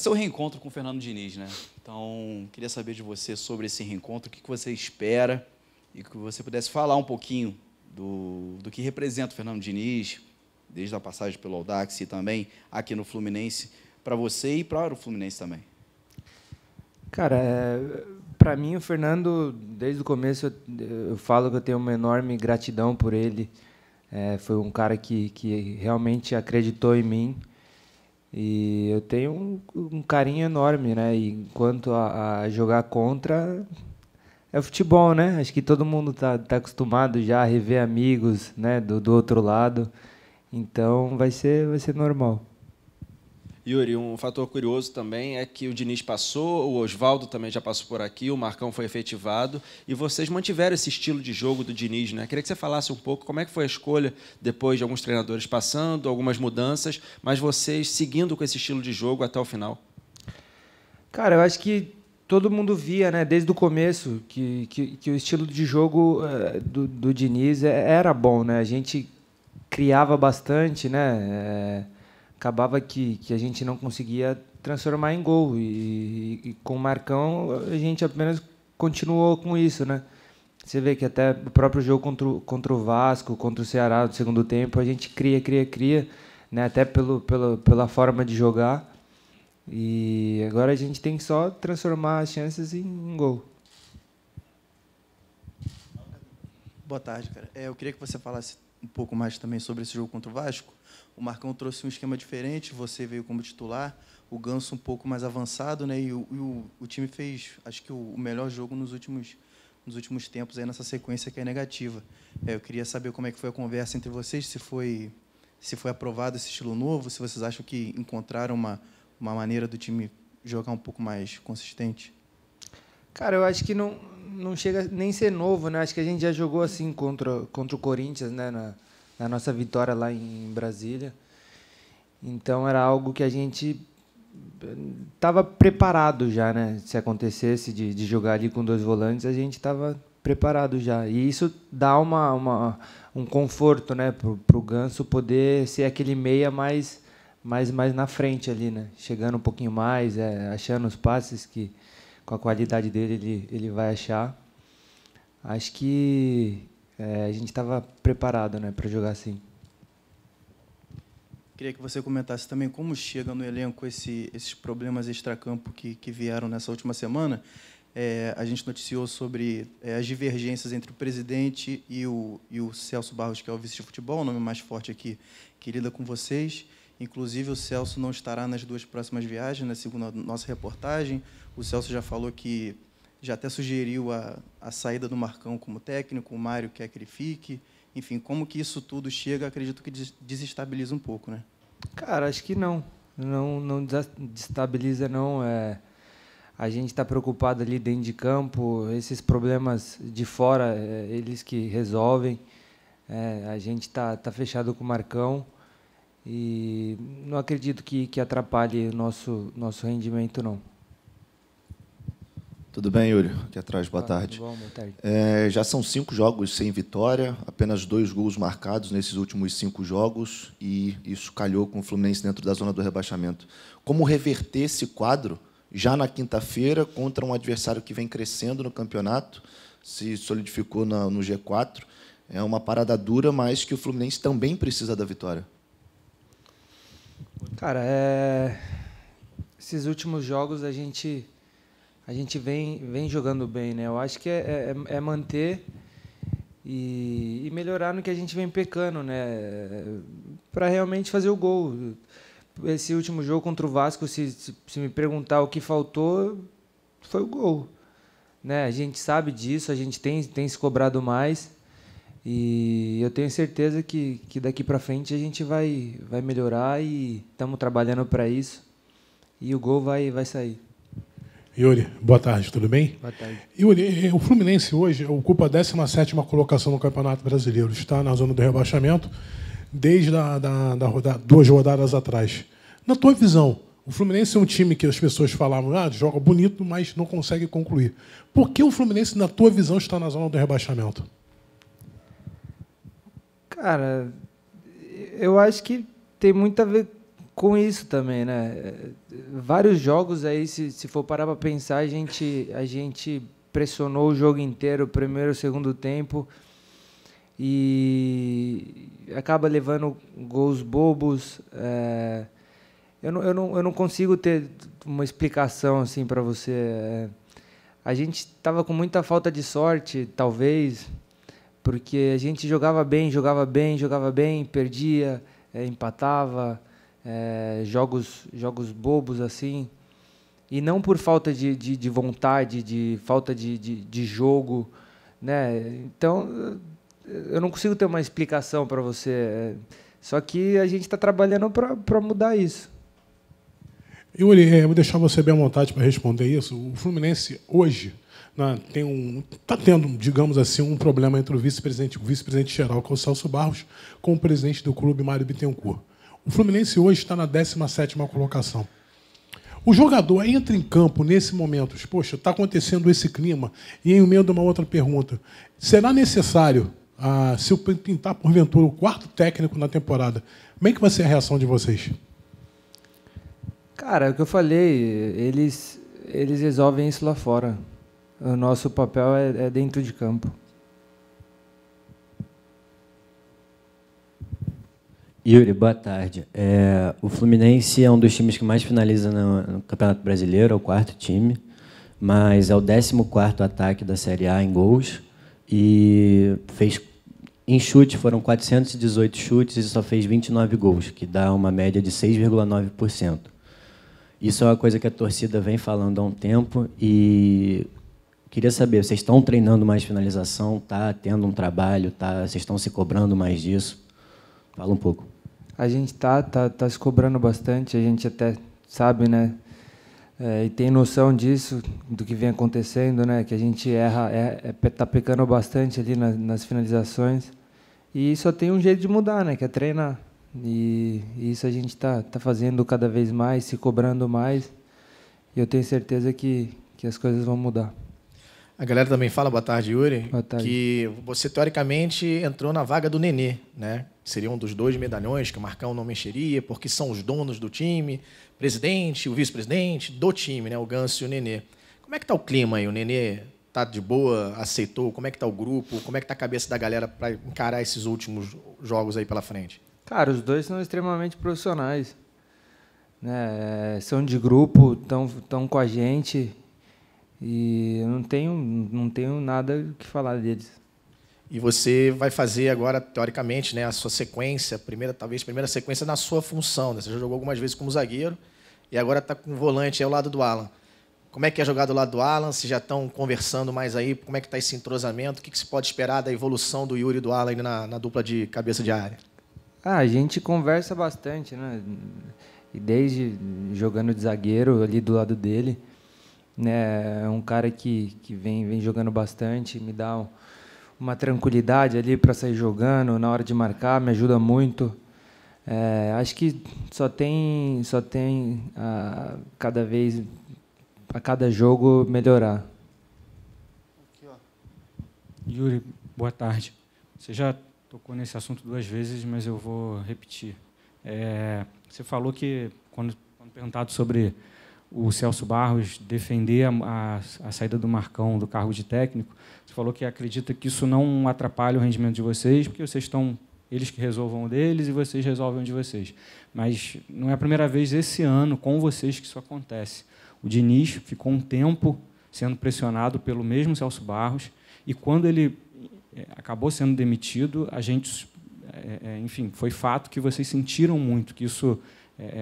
seu é reencontro com o Fernando Diniz, né? Então, queria saber de você sobre esse reencontro, o que você espera e que você pudesse falar um pouquinho do, do que representa o Fernando Diniz, desde a passagem pelo Audax e também aqui no Fluminense, para você e para o Fluminense também. Cara, é, para mim o Fernando, desde o começo, eu, eu, falo que eu tenho uma enorme gratidão por ele. É, foi um cara que, que realmente acreditou em mim e eu tenho um, um carinho enorme, né? E quanto a, a, jogar contra, é futebol, né? Acho que todo mundo está tá acostumado já a rever amigos, né? Do, do outro lado. Então vai ser, vai ser normal. Yuri, um fator curioso também é que o Diniz passou, o Oswaldo também já passou por aqui, o Marcão foi efetivado e vocês mantiveram esse estilo de jogo do Diniz, né? Queria que você falasse um pouco como é que foi a escolha depois de alguns treinadores passando, algumas mudanças, mas vocês seguindo com esse estilo de jogo até o final. Cara, eu acho que todo mundo via, né, desde o começo, que, que, que o estilo de jogo eh, do, do Diniz eh, era bom, né? A gente criava bastante, né? É acabava que, que a gente não conseguia transformar em gol. E, e, com o Marcão, a gente apenas continuou com isso, né? Você vê que até o próprio jogo contra, o, contra o Vasco, contra o Ceará no segundo tempo, a gente cria, cria, cria, né? Até pelo, pelo, pela forma de jogar. E agora a gente tem que só transformar as chances em gol. Boa tarde, cara. É, eu queria que você falasse um pouco mais também sobre esse jogo contra o Vasco, o Marcão trouxe um esquema diferente, você veio como titular, o Ganso um pouco mais avançado, né? E o, e o, o time fez, acho que, o, o melhor jogo nos últimos nos últimos tempos aí nessa sequência que é negativa. É, eu queria saber como é que foi a conversa entre vocês, se foi se foi aprovado esse estilo novo, se vocês acham que encontraram uma uma maneira do time jogar um pouco mais consistente. Cara, eu acho que não não chega nem ser novo, né? Acho que a gente já jogou assim contra, contra o Corinthians, né? Na, na nossa vitória lá em Brasília. Então era algo que a gente estava eh, preparado já, né? Se acontecesse de, de jogar ali com dois volantes, a gente estava preparado já. E isso dá uma, uma um conforto, né? Para o Ganso poder ser aquele meia mais, mais, mais na frente ali, né? Chegando um pouquinho mais, é, achando os passes que, com a qualidade dele, ele, ele vai achar. Acho que é, a gente estava preparado né, para jogar assim. Queria que você comentasse também como chega no elenco esse, esses problemas extracampo que, que vieram nessa última semana. É, a gente noticiou sobre é, as divergências entre o presidente e o, e o Celso Barros, que é o vice de futebol, o nome mais forte aqui, que lida com vocês. Inclusive, o Celso não estará nas duas próximas viagens, né, segundo a nossa reportagem. O Celso já falou que já até sugeriu a, a saída do Marcão como técnico, o Mário quer que ele fique. Enfim, como que isso tudo chega, acredito que desestabiliza um pouco, né? Cara, acho que não. Não, não desestabiliza não. É, a gente está preocupado ali dentro de campo, esses problemas de fora, é, eles que resolvem. É, a gente está tá fechado com o Marcão. E não acredito que, que atrapalhe o nosso, nosso rendimento, não. Tudo bem, Yuri? Aqui atrás, boa ah, tarde. Bom, boa tarde. É, já são cinco jogos sem vitória, apenas dois gols marcados nesses últimos cinco jogos e isso calhou com o Fluminense dentro da zona do rebaixamento. Como reverter esse quadro já na quinta-feira contra um adversário que vem crescendo no campeonato, se solidificou na, no G4? É uma parada dura, mas que o Fluminense também precisa da vitória. Cara, é... esses últimos jogos a gente a gente vem, vem jogando bem, né? Eu acho que é, é, é manter e, e, melhorar no que a gente vem pecando, né? Para realmente fazer o gol. Esse último jogo contra o Vasco, se, se, se me perguntar o que faltou, foi o gol. Né? A gente sabe disso, a gente tem, tem se cobrado mais. E eu tenho certeza que, que daqui para frente a gente vai, vai melhorar e estamos trabalhando para isso. E o gol vai, vai sair. Yuri, boa tarde, tudo bem? Boa tarde. Yuri, eh, o Fluminense hoje ocupa a 17 colocação no Campeonato Brasileiro. Está na zona do rebaixamento desde a, da, da rodada, duas rodadas atrás. Na tua visão, o Fluminense é um time que as pessoas falavam, ah, joga bonito, mas não consegue concluir. Por que o Fluminense, na tua visão, está na zona do rebaixamento? Cara, eu acho que tem muito a ver com isso também, né? Vários jogos aí, se, se for parar para pensar, a gente, a gente pressionou o jogo inteiro, primeiro, segundo tempo, e acaba levando gols bobos. É, eu, não, eu, não, eu não consigo ter uma explicação assim para você. É, a gente estava com muita falta de sorte, talvez porque a gente jogava bem, jogava bem, jogava bem, perdia, é, empatava, é, jogos, jogos bobos assim. E não por falta de, de, de vontade, de falta de, de, de, jogo. Né? Então, eh, eu não consigo ter uma explicação para você. Só que a gente está trabalhando para mudar isso. Yuri, eu é, vou deixar você bem à vontade para responder isso. O Fluminense hoje né, tem um, está tendo, digamos assim, um problema entre o vice-presidente, o vice-presidente geral, que é o Celso Barros, com o presidente do clube, Mário Bittencourt. O Fluminense hoje está na 17ª colocação. O jogador entra em campo nesse momento, poxa, está acontecendo esse clima, e em meio de uma outra pergunta, será necessário, ah, se eu pintar porventura o quarto técnico na temporada, como é que vai ser a reação de vocês? Cara, é o que eu falei, eles, eles resolvem isso lá fora. O nosso papel é, é dentro de campo. Yuri, boa tarde. É, o Fluminense é um dos times que mais finaliza no, no Campeonato Brasileiro, é o quarto time, mas é o 14 ataque da Série A em gols e fez em chute foram 418 chutes e só fez 29 gols, que dá uma média de 6,9%. Isso é uma coisa que a torcida vem falando há um tempo e queria saber, vocês estão treinando mais finalização? Tá tendo um trabalho? Tá? Vocês estão se cobrando mais disso? Fala um pouco. A gente tá, tá, tá se cobrando bastante. A gente até sabe, né? É, e tem noção disso, do que vem acontecendo, né? Que a gente erra, é, é, tá pecando bastante ali nas, nas finalizações. E só tem um jeito de mudar, né? Que é treinar. E, isso a gente está tá fazendo cada vez mais, se cobrando mais. E eu tenho certeza que, que as coisas vão mudar. A galera também fala, boa tarde, Yuri, boa tarde. que você, teoricamente, entrou na vaga do Nenê, né? Seria um dos dois medalhões que o Marcão não mexeria, porque são os donos do time, presidente, o vice-presidente do time, né? O Ganso e o Nenê. Como é que está o clima aí? O Nenê está de boa? Aceitou? Como é que está o grupo? Como é que está a cabeça da galera para encarar esses últimos jogos aí pela frente? Cara, os dois são extremamente profissionais. Né? É, são de grupo, estão com a gente. E eu não tenho, não tenho nada que falar deles. E você vai fazer agora, teoricamente, né, a sua sequência, primeira, talvez primeira sequência na sua função. Né? Você já jogou algumas vezes como zagueiro e agora está com o volante ao lado do Alan. Como é que é jogar do lado do Alan? Se já estão conversando mais aí, como é que está esse entrosamento? O que, que, se pode esperar da evolução do Yuri e do Alan na, na dupla de cabeça de área? Ah, a gente conversa bastante, né? E desde jogando de zagueiro ali do lado dele, né? É um cara que, que vem, vem jogando bastante, me dá um, uma tranquilidade ali para sair jogando, na hora de marcar, me ajuda muito. É, acho que só tem, só tem a, cada vez, a cada jogo melhorar. Aqui, Yuri, boa tarde. Você já tocou nesse assunto duas vezes, mas eu vou repetir. É, você falou que, quando, quando, perguntado sobre o Celso Barros defender a, a, a, saída do Marcão do cargo de técnico, você falou que acredita que isso não atrapalha o rendimento de vocês, porque vocês estão eles que resolvam deles e vocês resolvem de vocês. Mas não é a primeira vez esse ano com vocês que isso acontece. O Diniz ficou um tempo sendo pressionado pelo mesmo Celso Barros e quando ele é, acabou sendo demitido, a gente, é, é, enfim, foi fato que vocês sentiram muito, que isso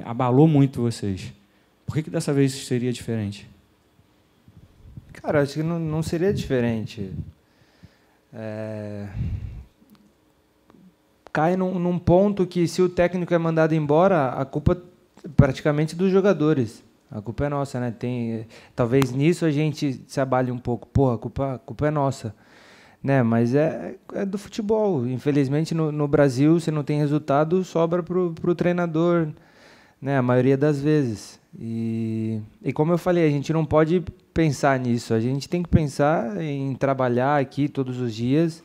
abalou muito vocês. Por que, que dessa vez seria diferente? Cara, acho que não, não seria diferente. É... Cai num, ponto que, se o técnico é mandado embora, a culpa praticamente dos jogadores. A culpa é nossa, né? Tem, talvez nisso a gente se abale um pouco. Porra, a culpa, a culpa é nossa né? Mas é, é do futebol. Infelizmente, no, no Brasil, se não tem resultado, sobra para o treinador, né? A maioria das vezes. E, e como eu falei, a gente não pode pensar nisso. A gente tem que pensar em trabalhar aqui todos os dias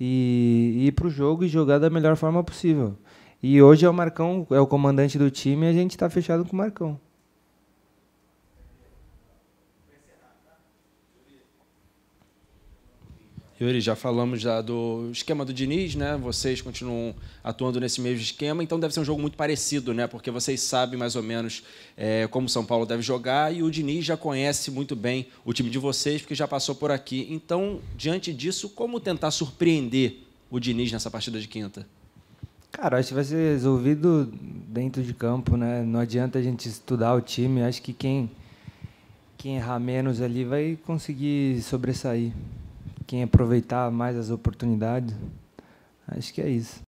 e, e ir o jogo e jogar da melhor forma possível. E hoje é o Marcão, é o comandante do time e a gente está fechado com o Marcão. Yuri, já falamos já do esquema do Diniz, né? Vocês continuam atuando nesse mesmo esquema, então deve ser um jogo muito parecido, né? Porque vocês sabem mais ou menos é, como o São Paulo deve jogar e o Diniz já conhece muito bem o time de vocês, porque já passou por aqui. Então, diante disso, como tentar surpreender o Diniz nessa partida de quinta? Cara, acho que vai ser resolvido dentro de campo, né? Não adianta a gente estudar o time. Acho que quem, quem errar menos ali vai conseguir sobressair quem aproveitar mais as oportunidades. Acho que é isso.